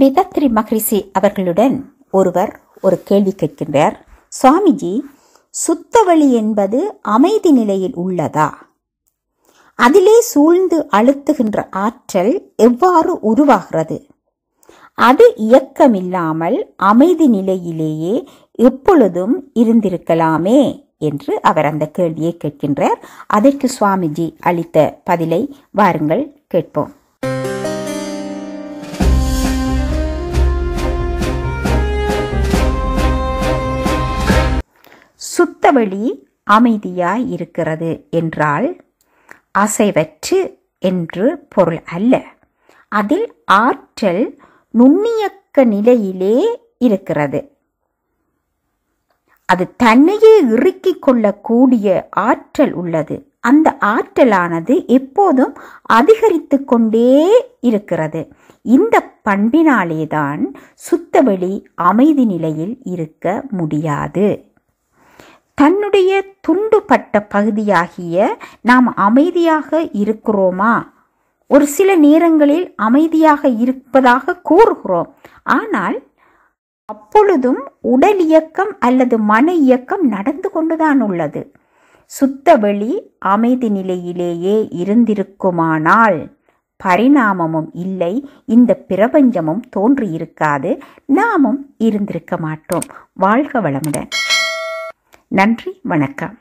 வேதாத்ரி மகரிஷி அவர்களுடன் ஒருவர் ஒரு கேள்வி கேட்கின்றார் சுவாமிஜி சுத்தவழி என்பது அமைதி நிலையில் உள்ளதா அதிலே சூழ்ந்து அழுத்துகின்ற ஆற்றல் எவ்வாறு உருவாகிறது அது இயக்கமில்லாமல் அமைதி நிலையிலேயே எப்பொழுதும் இருந்திருக்கலாமே என்று அவர் அந்த கேள்வியை கேட்கின்றார் அதற்கு சுவாமிஜி அளித்த பதிலை வாருங்கள் கேட்போம் அடுத்த வழி அமைதியாய் இருக்கிறது என்றால் அசைவற்று என்று பொருள் அல்ல அதில் ஆற்றல் நுண்ணியக்க நிலையிலே இருக்கிறது அது தன்னையே இறுக்கிக் கொள்ளக்கூடிய ஆற்றல் உள்ளது அந்த ஆற்றலானது எப்போதும் அதிகரித்து கொண்டே இருக்கிறது இந்த பண்பினாலேதான் சுத்தவெளி அமைதி நிலையில் இருக்க முடியாது தன்னுடைய துண்டுபட்ட பகுதியாகிய நாம் அமைதியாக இருக்கிறோமா ஒரு சில நேரங்களில் அமைதியாக இருப்பதாக கூறுகிறோம் ஆனால் அப்பொழுதும் உடல் இயக்கம் அல்லது மன இயக்கம் நடந்து கொண்டுதான் உள்ளது சுத்த வெளி அமைதி நிலையிலேயே இருந்திருக்குமானால் பரிணாமமும் இல்லை இந்த பிரபஞ்சமும் தோன்றியிருக்காது நாமும் இருந்திருக்க மாட்டோம் வாழ்க வளமுடன் நன்றி வணக்கம்